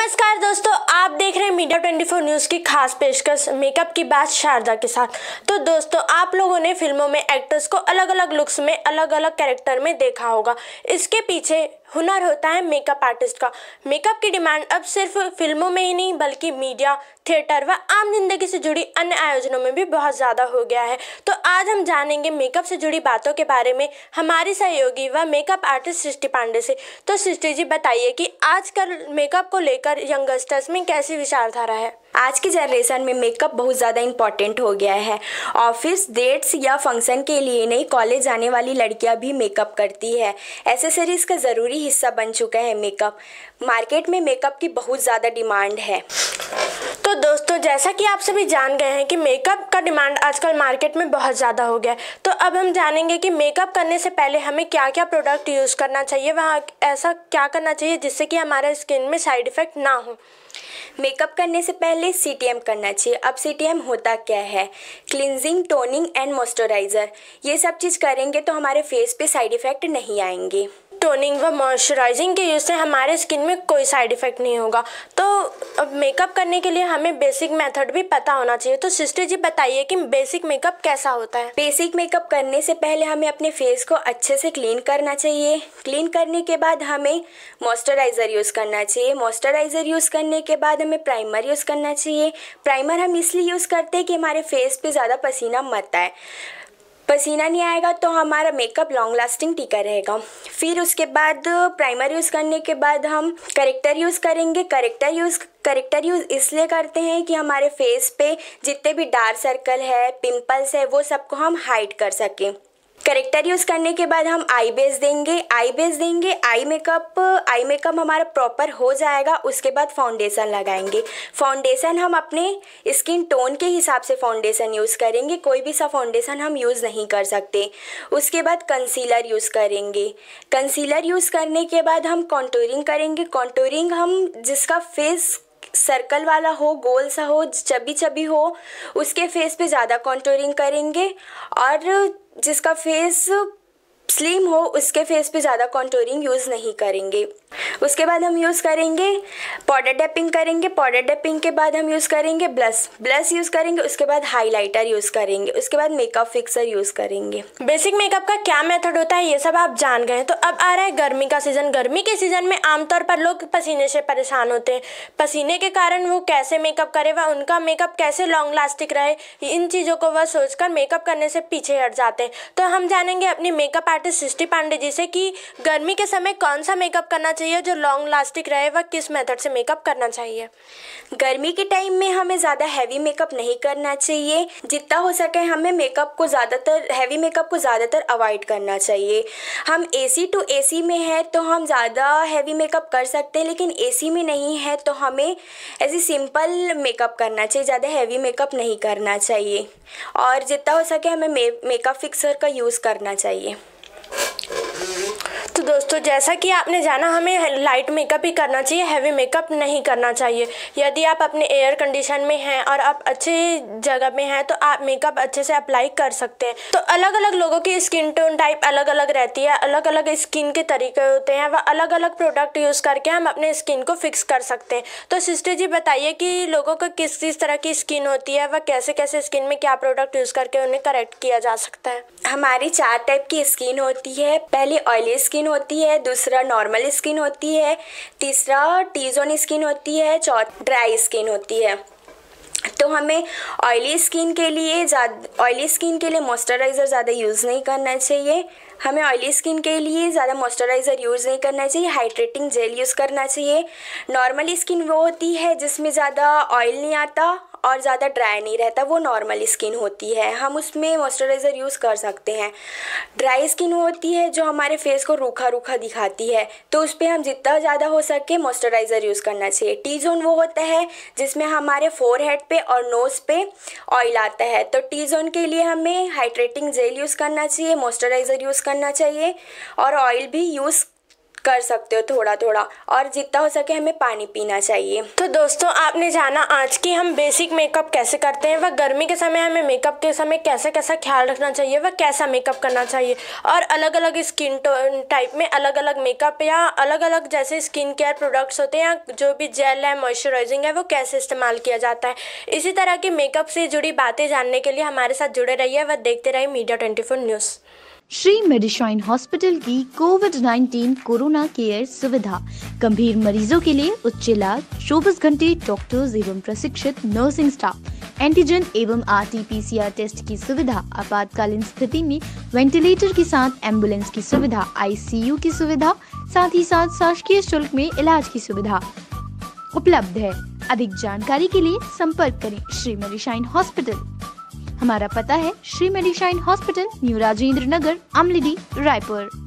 नमस्कार दोस्तों आप देख रहे हैं मीडिया ट्वेंटी फोर न्यूज़ की खास पेशकश मेकअप की बात शारदा के साथ तो दोस्तों आप लोगों ने फिल्मों में एक्टर्स को अलग अलग लुक्स में अलग अलग कैरेक्टर में देखा होगा इसके पीछे हुनर होता है मेकअप आर्टिस्ट का मेकअप की डिमांड अब सिर्फ फिल्मों में ही नहीं बल्कि मीडिया थिएटर व आम जिंदगी से जुड़ी अन्य आयोजनों में भी बहुत ज़्यादा हो गया है तो आज हम जानेंगे मेकअप से जुड़ी बातों के बारे में हमारी सहयोगी व मेकअप आर्टिस्ट सृष्टि पांडे से तो सृष्टि जी बताइए कि आजकल मेकअप को लेकर यंगस्टर्स में कैसी विचारधारा है आज की जनरेशन में मेकअप बहुत ज़्यादा इंपॉर्टेंट हो गया है ऑफिस डेट्स या फंक्शन के लिए नहीं कॉलेज जाने वाली लड़कियां भी मेकअप करती है एसेसरीज का ज़रूरी हिस्सा बन चुका है मेकअप मार्केट में मेकअप की बहुत ज़्यादा डिमांड है तो दोस्तों जैसा कि आप सभी जान गए हैं कि मेकअप का डिमांड आजकल मार्केट में बहुत ज़्यादा हो गया है तो अब हम जानेंगे कि मेकअप करने से पहले हमें क्या क्या प्रोडक्ट यूज़ करना चाहिए वहाँ ऐसा क्या करना चाहिए जिससे कि हमारा स्किन में साइड इफ़ेक्ट ना हो मेकअप करने से पहले सी करना चाहिए अब सी होता क्या है क्लिनजिंग टोनिंग एंड मॉइस्चराइज़र ये सब चीज़ करेंगे तो हमारे फेस पे साइड इफ़ेक्ट नहीं आएंगे टोनिंग व मॉइस्चराइजिंग के यूज़ से हमारे स्किन में कोई साइड इफ़ेक्ट नहीं होगा तो अब मेकअप करने के लिए हमें बेसिक मेथड भी पता होना चाहिए तो सिस्टर जी बताइए कि बेसिक मेकअप कैसा होता है बेसिक मेकअप करने से पहले हमें अपने फेस को अच्छे से क्लीन करना चाहिए क्लीन करने के बाद हमें मॉइस्चराइज़र यूज़ करना चाहिए मॉइस्चराइज़र यूज़ करने के बाद हमें प्राइमर यूज़ करना चाहिए प्राइमर हम इसलिए यूज़ करते हैं कि हमारे फेस पर ज़्यादा पसीना मत आए पसीना नहीं आएगा तो हमारा मेकअप लॉन्ग लास्टिंग टीका रहेगा फिर उसके बाद प्राइमर यूज़ करने के बाद हम करेक्टर यूज़ करेंगे करेक्टर यूज़ करेक्टर यूज़ इसलिए करते हैं कि हमारे फेस पे जितने भी डार्क सर्कल है पिंपल्स है वो सबको हम हाइड कर सकें करेक्टर यूज़ करने के बाद हम आई बेस देंगे आई बेस देंगे आई मेकअप आई मेकअप हमारा प्रॉपर हो जाएगा उसके बाद फाउंडेशन लगाएंगे फाउंडेशन हम अपने स्किन टोन के हिसाब से फाउंडेशन यूज़ करेंगे कोई भी सा फाउंडेशन हम यूज़ नहीं कर सकते उसके बाद कंसीलर यूज़ करेंगे कंसीलर यूज़ करने के बाद हम कॉन्टोरिंग करेंगे कॉन्टोरिंग हम जिसका फेस सर्कल वाला हो गोल सा हो चबी चबी हो उसके फेस पे ज़्यादा कॉन्टोरिंग करेंगे और जिसका फेस स्लिम हो उसके फेस पे ज़्यादा कॉन्टोरिंग यूज़ नहीं करेंगे उसके बाद हम यूज़ करेंगे पाउडर डैपिंग करेंगे पाउडर डैपिंग के बाद हम यूज़ करेंगे ब्लस ब्लस यूज़ करेंगे उसके बाद हाईलाइटर यूज़ करेंगे उसके बाद मेकअप फिक्सर यूज़ करेंगे बेसिक मेकअप का क्या मेथड होता है ये सब आप जान गए तो अब आ रहा है गर्मी का सीज़न गर्मी के सीज़न में आमतौर पर लोग पसीने से परेशान होते हैं पसीने के कारण वो कैसे मेकअप करे व उनका मेकअप कैसे लॉन्ग लास्टिक रहे इन चीज़ों को वह सोचकर मेकअप करने से पीछे हट जाते हैं तो हम जानेंगे अपने मेकअप आर्टिस्ट सृष्टि पांडे जी से कि गर्मी के समय कौन सा मेकअप करना चाहिए जो जो लॉन्ग लास्टिक रहे वह किस मेथड से मेकअप करना चाहिए गर्मी के टाइम में हमें ज़्यादा हैवी मेकअप नहीं करना चाहिए जितना हो सके हमें मेकअप को ज़्यादातर हैवी मेकअप को ज़्यादातर अवॉइड करना चाहिए हम सी टू सी में है तो हम ज़्यादा हैवी मेकअप कर सकते हैं लेकिन सी में नहीं है तो हमें ऐसी सिंपल मेकअप करना चाहिए ज़्यादा हैवी मेकअप नहीं करना चाहिए और जितना हो सके हमें मेकअप फिक्सर का यूज़ करना चाहिए तो दोस्तों जैसा कि आपने जाना हमें लाइट मेकअप ही करना चाहिए हैवी मेकअप नहीं करना चाहिए यदि आप अपने एयर कंडीशन में हैं और आप अच्छे जगह में हैं तो आप मेकअप अच्छे से अप्लाई कर सकते हैं तो अलग अलग लोगों की स्किन टोन टाइप अलग अलग रहती है अलग अलग स्किन के तरीके होते हैं वह अलग अलग प्रोडक्ट यूज़ करके हम अपने स्किन को फिक्स कर सकते हैं तो सिस्टर जी बताइए कि लोगों को किस किस तरह की स्किन होती है वह कैसे कैसे स्किन में क्या प्रोडक्ट यूज़ करके उन्हें करेक्ट किया जा सकता है हमारी चार टाइप की स्किन होती है पहले ऑयली स्किन होती है दूसरा नॉर्मल स्किन होती है तीसरा टीजोन स्किन होती है चौथ ड्राई स्किन होती है तो हमें ऑयली स्किन के लिए ज़्यादा ऑयली स्किन के लिए मॉइस्चराइज़र ज़्यादा यूज़ नहीं करना चाहिए हमें ऑयली स्किन के लिए ज़्यादा मॉइस्चराइज़र यूज़ नहीं करना चाहिए हाइड्रेटिंग जेल यूज़ करना चाहिए नॉर्मल स्किन वो होती है जिसमें ज़्यादा ऑयल नहीं आता और ज़्यादा ड्राई नहीं रहता वो नॉर्मल स्किन होती है हम उसमें मॉइस्चराइज़र यूज़ कर सकते हैं ड्राई स्किन होती है जो हमारे फेस को रूखा रूखा दिखाती है तो उस पर हम जितना ज़्यादा हो सके मॉइस्चराइज़र यूज़ करना चाहिए टी जोन वो होता है जिसमें हमारे फोर हेड पे और नोज़ पर ऑयल आता है तो टी जोन के लिए हमें हाइड्रेटिंग जेल यूज़ करना चाहिए मॉइस्चराइज़र यूज़ करना चाहिए और ऑयल भी यूज़ कर सकते हो थोड़ा थोड़ा और जितना हो सके हमें पानी पीना चाहिए तो दोस्तों आपने जाना आज की हम बेसिक मेकअप कैसे करते हैं वह गर्मी के समय हमें मेकअप के समय कैसा कैसा ख्याल रखना चाहिए वह कैसा मेकअप करना चाहिए और अलग अलग स्किन टाइप में अलग अलग मेकअप या अलग अलग जैसे स्किन केयर प्रोडक्ट्स होते हैं या जो भी जेल है मॉइस्चराइजिंग है वो कैसे इस्तेमाल किया जाता है इसी तरह की मेकअप से जुड़ी बातें जानने के लिए हमारे साथ जुड़े रहिए वह देखते रहिए Media Twenty News Shri Medishine hospital की कोविड 19 कोरोना केयर सुविधा गंभीर मरीजों के लिए उच्च इलाज चौबीस घंटे डॉक्टर्स एवं प्रशिक्षित नर्सिंग स्टाफ एंटीजन एवं आर पीसीआर टेस्ट की सुविधा आपातकालीन स्थिति में वेंटिलेटर के साथ एम्बुलेंस की सुविधा आईसीयू की सुविधा साथ ही साथ शासकीय शुल्क में इलाज की सुविधा उपलब्ध है अधिक जानकारी के लिए संपर्क करें श्री मेडिशाइन हॉस्पिटल हमारा पता है Shri Medishine hospital new Rajendra Nagar Amlidih Raipur